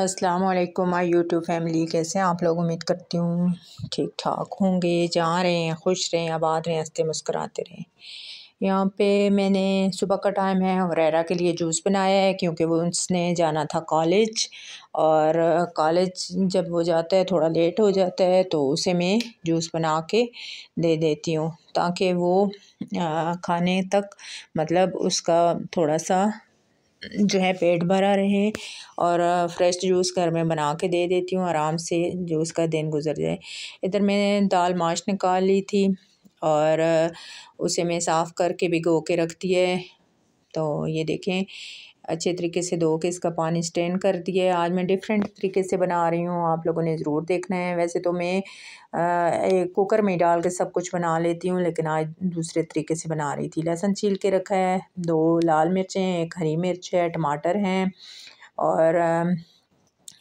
अस्सलाम वालेकुम my YouTube family कैसे हैं आप लोग उम्मीद करती हूँ ठीक ठाक होंगे जा रहे हैं खुश रहें आबाद रहें हंसते मुस्कराते रहें यहाँ पे मैंने सुबह का टाइम है और के लिए जूस बनाया है क्योंकि वो उसने जाना था कॉलेज और कॉलेज जब वो जाता है थोड़ा लेट हो जाता है तो उसे मैं जूस बना के दे देती हूँ ताकि वो खाने तक मतलब उसका थोड़ा सा जो है पेट भरा रहे और फ्रेश जूस घर में बना के दे देती हूँ आराम से जूस का दिन गुजर जाए इधर मैंने दाल माश निकाल ली थी और उसे मैं साफ़ करके भिगो के रखती है तो ये देखें अच्छे तरीके से धो के इसका पानी स्टेन कर दिया आज मैं डिफरेंट तरीके से बना रही हूँ आप लोगों ने ज़रूर देखना है वैसे तो मैं एक कुकर में डाल के सब कुछ बना लेती हूँ लेकिन आज दूसरे तरीके से बना रही थी लहसुन छील के रखा है दो लाल मिर्चें एक हरी मिर्च है टमाटर हैं और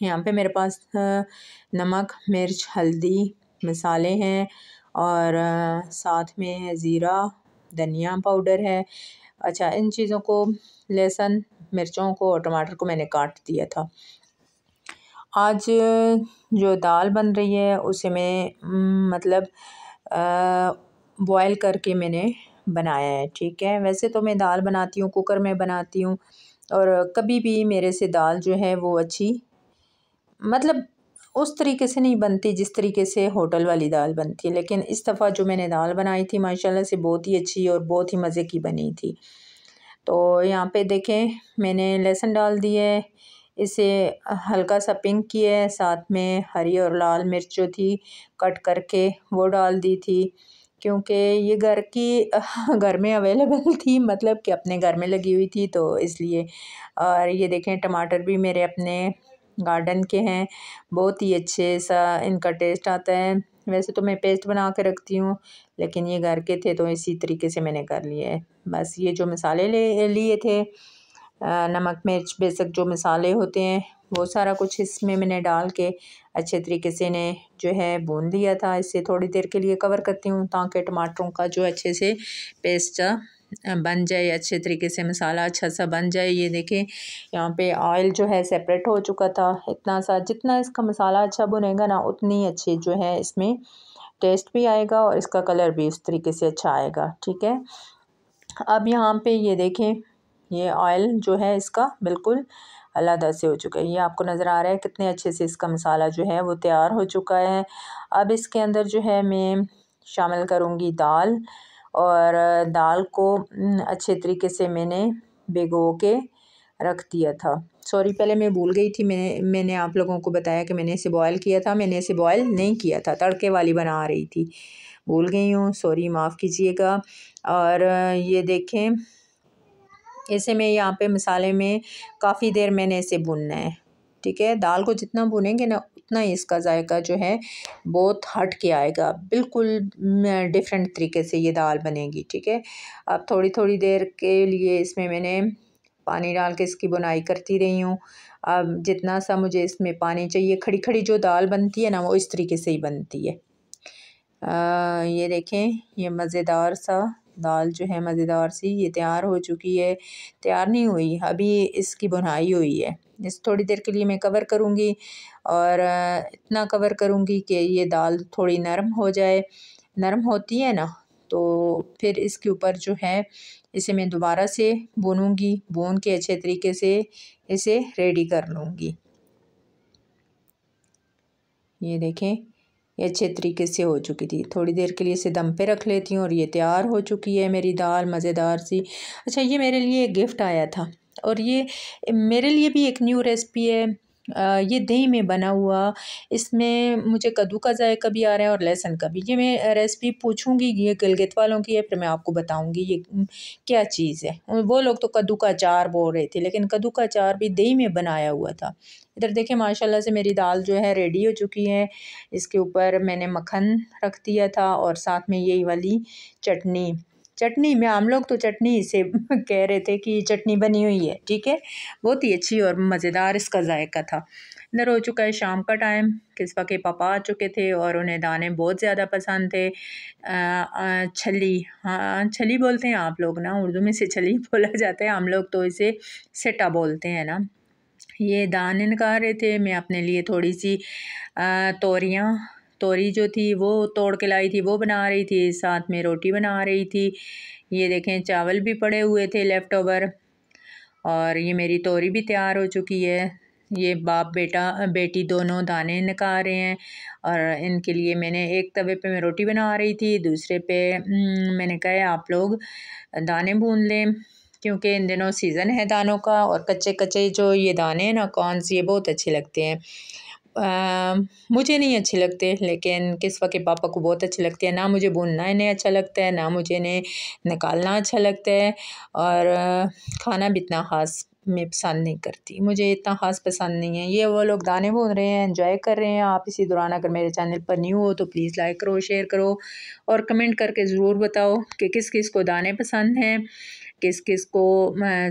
यहाँ पे मेरे पास नमक मिर्च हल्दी मसाले हैं और साथ में ज़ीरा धनिया पाउडर है अच्छा इन चीज़ों को लहसुन मिर्चों को और टमाटर को मैंने काट दिया था आज जो दाल बन रही है उसे मैं मतलब बॉयल करके मैंने बनाया है ठीक है वैसे तो मैं दाल बनाती हूँ कुकर में बनाती हूँ और कभी भी मेरे से दाल जो है वो अच्छी मतलब उस तरीके से नहीं बनती जिस तरीके से होटल वाली दाल बनती है लेकिन इस दफ़ा जो मैंने दाल बनाई थी माशाल्लाह से बहुत ही अच्छी और बहुत ही मज़े की बनी थी तो यहाँ पे देखें मैंने लहसुन डाल दिए इसे हल्का सा पिंक किया साथ में हरी और लाल मिर्च जो थी कट करके वो डाल दी थी क्योंकि ये घर की घर में अवेलेबल थी मतलब कि अपने घर में लगी हुई थी तो इसलिए और ये देखें टमाटर भी मेरे अपने गार्डन के हैं बहुत ही अच्छे सा इनका टेस्ट आता है वैसे तो मैं पेस्ट बना के रखती हूँ लेकिन ये घर के थे तो इसी तरीके से मैंने कर लिए बस ये जो मसाले ले लिए थे नमक मिर्च बेशक जो मसाले होते हैं वो सारा कुछ इसमें मैंने डाल के अच्छे तरीके से इन्हें जो है भून लिया था इसे थोड़ी देर के लिए कवर करती हूँ ताकि टमाटरों का जो अच्छे से पेस्ट बन जाए अच्छे तरीके से मसाला अच्छा सा बन जाए ये देखें यहाँ पे ऑयल जो है सेपरेट हो चुका था इतना सा जितना इसका मसाला अच्छा बुनेगा ना उतनी अच्छी जो है इसमें टेस्ट भी आएगा और इसका कलर भी इस तरीके से अच्छा आएगा ठीक है अब यहाँ पे ये देखें ये ऑयल जो है इसका बिल्कुल अलहदा से हो चुका है ये आपको नज़र आ रहा है कितने अच्छे से इसका मसाला जो है वो तैयार हो चुका है अब इसके अंदर जो है मैं शामिल करूँगी दाल और दाल को अच्छे तरीके से मैंने भिगो के रख दिया था सॉरी पहले मैं भूल गई थी मैंने मैंने आप लोगों को बताया कि मैंने इसे बॉयल किया था मैंने इसे बॉयल नहीं किया था तड़के वाली बना रही थी भूल गई हूँ सॉरी माफ़ कीजिएगा और ये देखें इसे मैं यहाँ पे मसाले में काफ़ी देर मैंने इसे भुनना है ठीक है दाल को जितना भुनेंगे ना उतना ही इसका जायका जो है बहुत हट के आएगा बिल्कुल डिफरेंट तरीके से ये दाल बनेगी ठीक है अब थोड़ी थोड़ी देर के लिए इसमें मैंने पानी डाल के इसकी बुनाई करती रही हूँ अब जितना सा मुझे इसमें पानी चाहिए खड़ी खड़ी जो दाल बनती है ना वो इस तरीके से ही बनती है आ, ये देखें ये मज़ेदार सा दाल जो है मज़ेदार सी ये तैयार हो चुकी है तैयार नहीं हुई अभी इसकी बुनाई हुई है इस थोड़ी देर के लिए मैं कवर करूँगी और इतना कवर करूँगी कि ये दाल थोड़ी नरम हो जाए नरम होती है ना तो फिर इसके ऊपर जो है इसे मैं दोबारा से बुनूँगी बुन के अच्छे तरीके से इसे रेडी कर लूँगी ये देखें ये अच्छे तरीके से हो चुकी थी थोड़ी देर के लिए इसे दम पे रख लेती हूँ और ये तैयार हो चुकी है मेरी दाल मज़ेदार सी अच्छा ये मेरे लिए एक गिफ़्ट आया था और ये मेरे लिए भी एक न्यू रेसिपी है आ, ये दही में बना हुआ इसमें मुझे कद्दू का जायका भी आ रहा है और लहसन का भी ये मैं रेसिपी पूछूंगी ये गिलगित वालों की है फिर मैं आपको बताऊंगी ये क्या चीज़ है वो लोग तो कद्दू का अचार बोल रहे थे लेकिन कद्दू का अचार भी दही में बनाया हुआ था इधर देखें माशाल्लाह से मेरी दाल जो है रेडी हो चुकी है इसके ऊपर मैंने मक्खन रख दिया था और साथ में यही वाली चटनी चटनी में हम लोग तो चटनी से कह रहे थे कि चटनी बनी हुई है ठीक है बहुत ही अच्छी और मज़ेदार इसका जायका था इधर हो चुका है शाम का टाइम किस के पापा आ चुके थे और उन्हें दाने बहुत ज़्यादा पसंद थे छली हाँ छली बोलते हैं आप लोग ना उर्दू में से छली बोला जाता है हम लोग तो इसे सेटा बोलते हैं ना ये दाने निकाल रहे थे मैं अपने लिए थोड़ी सी तोरियाँ तोरी जो थी वो तोड़ के लाई थी वो बना रही थी साथ में रोटी बना रही थी ये देखें चावल भी पड़े हुए थे लेफ़्ट ओवर और ये मेरी तोरी भी तैयार हो चुकी है ये बाप बेटा बेटी दोनों दाने निकाल रहे हैं और इनके लिए मैंने एक तवे पे मैं रोटी बना रही थी दूसरे पे हम्म, मैंने कहा आप लोग दाने भून लें क्योंकि इन दिनों सीज़न है दानों का और कच्चे कच्चे जो ये दाने हैं ना कॉर्नस ये बहुत अच्छे लगते हैं आ, मुझे नहीं अच्छे लगते लेकिन किस वक्त पापा को बहुत अच्छे लगते हैं ना मुझे भूनना इन्हें अच्छा लगता है ना मुझे इन्हें निकालना अच्छा लगता है और खाना भी इतना ख़ास मैं पसंद नहीं करती मुझे इतना ख़ास पसंद नहीं है ये वो लोग दाने भून रहे हैं एंजॉय कर रहे हैं आप इसी दौरान अगर मेरे चैनल पर न्यू हो तो प्लीज़ लाइक करो शेयर करो और कमेंट करके ज़रूर बताओ कि किस किस को दाने पसंद हैं किस किस को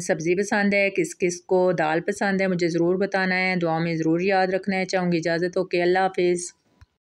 सब्ज़ी पसंद है किस किस को दाल पसंद है मुझे ज़रूर बताना है दुआ में ज़रूर याद रखना है चाहूँगी इजाज़त ओके अल्लाह हाफिज़